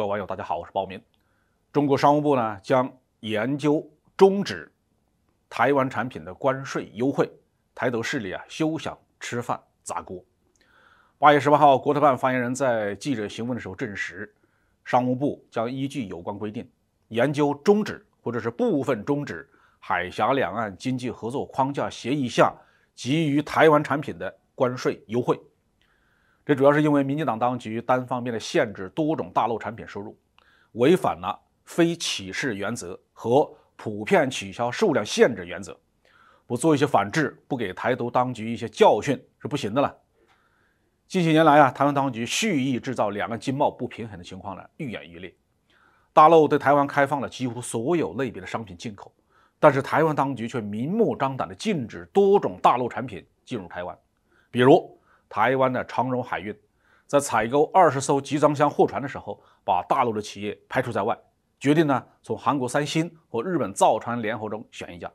各位网友，大家好，我是鲍明。中国商务部呢将研究终止台湾产品的关税优惠，台独势力啊休想吃饭砸锅。八月十八号，国台办发言人，在记者询问的时候证实，商务部将依据有关规定，研究终止或者是部分终止海峡两岸经济合作框架协议下给予台湾产品的关税优惠。这主要是因为民进党当局单方面的限制多种大陆产品输入，违反了非歧视原则和普遍取消数量限制原则，不做一些反制，不给台独当局一些教训是不行的了。近些年来啊，台湾当局蓄意制造两岸经贸不平衡的情况呢，愈演愈烈。大陆对台湾开放了几乎所有类别的商品进口，但是台湾当局却明目张胆地禁止多种大陆产品进入台湾，比如。台湾的长荣海运在采购二十艘集装箱货船的时候，把大陆的企业排除在外，决定呢从韩国三星和日本造船联合中选一家。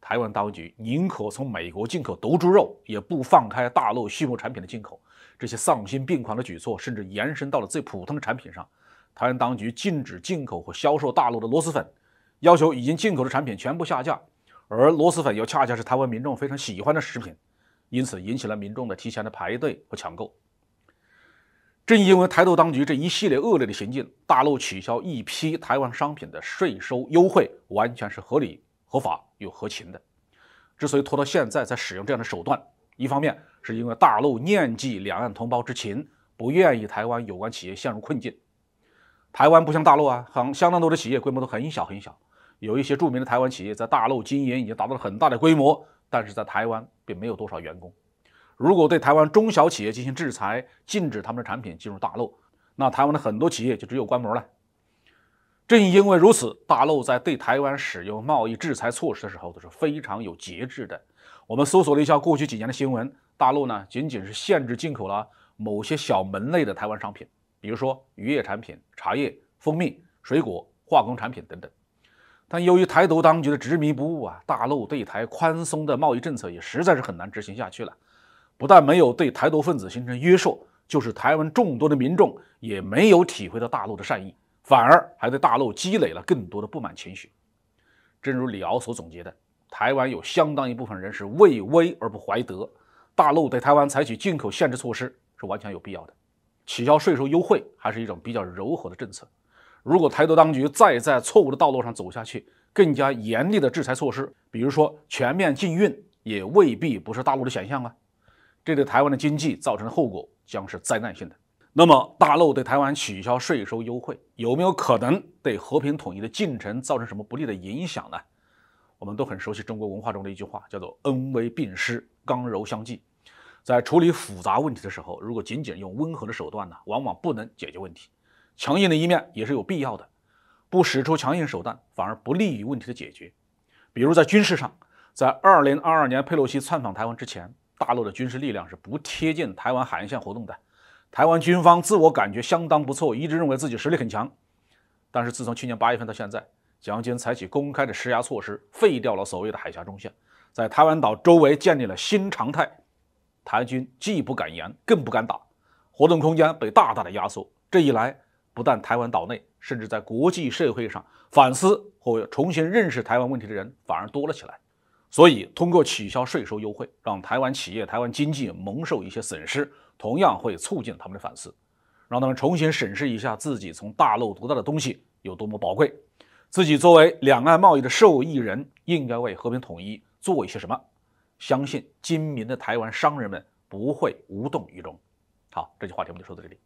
台湾当局宁可从美国进口毒猪肉，也不放开大陆畜牧产品的进口。这些丧心病狂的举措，甚至延伸到了最普通的产品上。台湾当局禁止进口和销售大陆的螺蛳粉，要求已经进口的产品全部下架，而螺蛳粉又恰恰是台湾民众非常喜欢的食品。因此引起了民众的提前的排队和抢购。正因为台独当局这一系列恶劣的行径，大陆取消一批台湾商品的税收优惠，完全是合理、合法又合情的。之所以拖到现在才使用这样的手段，一方面是因为大陆念及两岸同胞之情，不愿意台湾有关企业陷入困境。台湾不像大陆啊，很相当多的企业规模都很小很小，有一些著名的台湾企业在大陆经营已经达到了很大的规模。但是在台湾并没有多少员工。如果对台湾中小企业进行制裁，禁止他们的产品进入大陆，那台湾的很多企业就只有关门了。正因为如此，大陆在对台湾使用贸易制裁措施的时候都是非常有节制的。我们搜索了一下过去几年的新闻，大陆呢仅仅是限制进口了某些小门类的台湾商品，比如说渔业产品、茶叶、蜂蜜、水果、化工产品等等。但由于台独当局的执迷不悟啊，大陆对台宽松的贸易政策也实在是很难执行下去了。不但没有对台独分子形成约束，就是台湾众多的民众也没有体会到大陆的善意，反而还对大陆积累了更多的不满情绪。正如李敖所总结的，台湾有相当一部分人是畏威而不怀德，大陆对台湾采取进口限制措施是完全有必要的。取消税收优惠还是一种比较柔和的政策。如果台独当局再在错误的道路上走下去，更加严厉的制裁措施，比如说全面禁运，也未必不是大陆的选项啊。这对台湾的经济造成的后果将是灾难性的。那么，大陆对台湾取消税收优惠，有没有可能对和平统一的进程造成什么不利的影响呢？我们都很熟悉中国文化中的一句话，叫做“恩威并施，刚柔相济”。在处理复杂问题的时候，如果仅仅用温和的手段呢，往往不能解决问题。强硬的一面也是有必要的，不使出强硬手段反而不利于问题的解决。比如在军事上，在二零二二年佩洛西窜访台湾之前，大陆的军事力量是不贴近台湾海岸线活动的。台湾军方自我感觉相当不错，一直认为自己实力很强。但是自从去年八月份到现在，解放军采取公开的施压措施，废掉了所谓的海峡中线，在台湾岛周围建立了新常态。台军既不敢言，更不敢打，活动空间被大大的压缩。这一来，不但台湾岛内，甚至在国际社会上反思或重新认识台湾问题的人反而多了起来。所以，通过取消税收优惠，让台湾企业、台湾经济蒙受一些损失，同样会促进他们的反思，让他们重新审视一下自己从大陆得到的东西有多么宝贵，自己作为两岸贸易的受益人，应该为和平统一做一些什么。相信精明的台湾商人们不会无动于衷。好，这句话，题我们就说到这里。